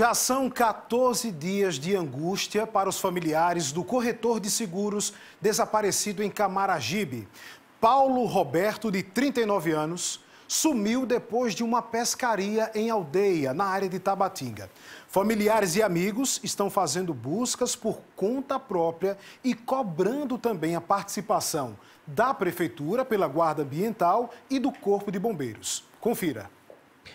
Já são 14 dias de angústia para os familiares do corretor de seguros desaparecido em Camaragibe. Paulo Roberto, de 39 anos, sumiu depois de uma pescaria em aldeia, na área de Tabatinga. Familiares e amigos estão fazendo buscas por conta própria e cobrando também a participação da Prefeitura pela Guarda Ambiental e do Corpo de Bombeiros. Confira.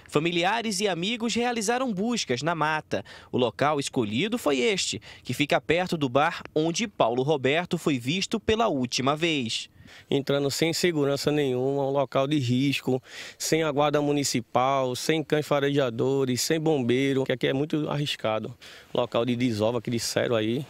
Familiares e amigos realizaram buscas na mata. O local escolhido foi este, que fica perto do bar onde Paulo Roberto foi visto pela última vez. Entrando sem segurança nenhuma, um local de risco, sem a guarda municipal, sem cães farejadores, sem bombeiro, que aqui é muito arriscado. Local de desova que disseram aí,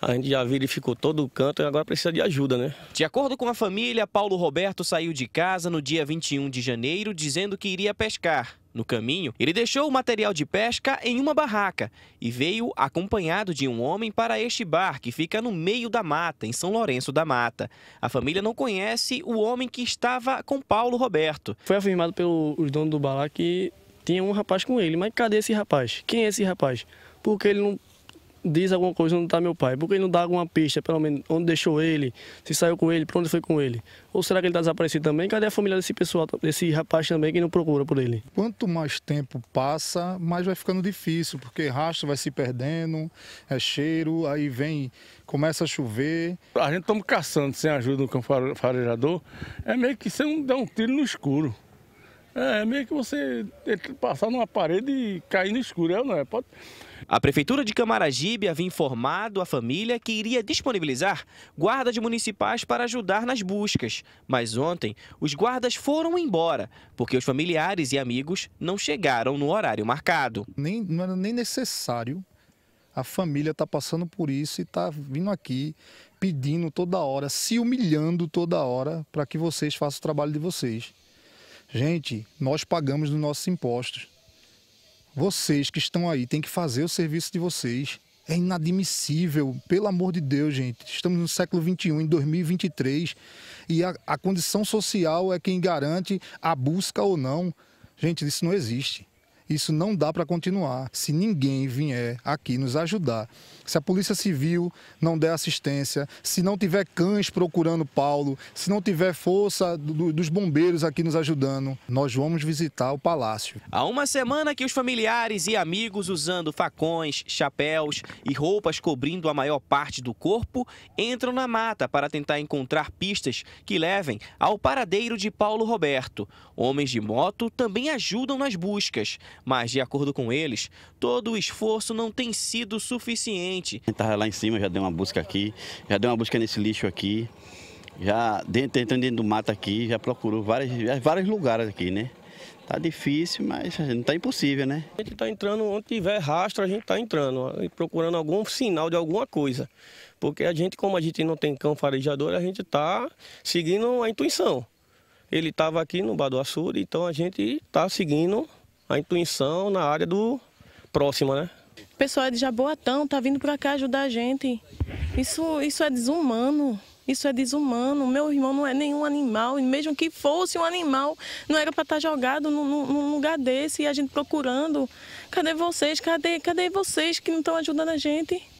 a gente já verificou todo o canto e agora precisa de ajuda, né? De acordo com a família, Paulo Roberto saiu de casa no dia 21 de janeiro dizendo que iria pescar. No caminho, ele deixou o material de pesca em uma barraca e veio acompanhado de um homem para este bar que fica no meio da mata, em São Lourenço da Mata. A família não conhece o homem que estava com Paulo Roberto. Foi afirmado pelos donos do bar lá que tinha um rapaz com ele, mas cadê esse rapaz? Quem é esse rapaz? Porque ele não diz alguma coisa onde está meu pai? Por que ele não dá alguma pista, pelo menos, onde deixou ele, se saiu com ele, para onde foi com ele? Ou será que ele está desaparecido também? Cadê a família desse pessoal, desse rapaz também que não procura por ele? Quanto mais tempo passa, mais vai ficando difícil, porque rastro vai se perdendo, é cheiro, aí vem, começa a chover. A gente estamos caçando sem ajuda do campo farejador, é meio que você dá um tiro no escuro. É, é meio que você passar numa parede e cair no escuro, é ou não é? Pode... A Prefeitura de Camaragibe havia informado a família que iria disponibilizar guardas municipais para ajudar nas buscas, mas ontem os guardas foram embora porque os familiares e amigos não chegaram no horário marcado. Nem, não era nem necessário a família está passando por isso e está vindo aqui pedindo toda hora, se humilhando toda hora para que vocês façam o trabalho de vocês. Gente, nós pagamos os nossos impostos. Vocês que estão aí têm que fazer o serviço de vocês. É inadmissível, pelo amor de Deus, gente. Estamos no século XXI, em 2023, e a, a condição social é quem garante a busca ou não. Gente, isso não existe. Isso não dá para continuar se ninguém vier aqui nos ajudar. Se a Polícia Civil não der assistência, se não tiver cães procurando Paulo, se não tiver força do, dos bombeiros aqui nos ajudando, nós vamos visitar o palácio. Há uma semana que os familiares e amigos usando facões, chapéus e roupas cobrindo a maior parte do corpo entram na mata para tentar encontrar pistas que levem ao paradeiro de Paulo Roberto. Homens de moto também ajudam nas buscas. Mas, de acordo com eles, todo o esforço não tem sido suficiente. A gente estava lá em cima, já deu uma busca aqui, já deu uma busca nesse lixo aqui, já dentro, entrando dentro do mato aqui, já procurou vários, vários lugares aqui, né? Tá difícil, mas não tá impossível, né? A gente está entrando onde tiver rastro, a gente está entrando, procurando algum sinal de alguma coisa. Porque a gente, como a gente não tem cão farejador, a gente está seguindo a intuição. Ele estava aqui no Bar do então a gente está seguindo a intuição na área do próximo, né? O pessoal é de Jaboatão tá vindo para cá ajudar a gente. Isso, isso é desumano. Isso é desumano. Meu irmão não é nenhum animal, e mesmo que fosse um animal, não era para estar tá jogado num, num, lugar desse e a gente procurando. Cadê vocês? Cadê, cadê vocês que não estão ajudando a gente?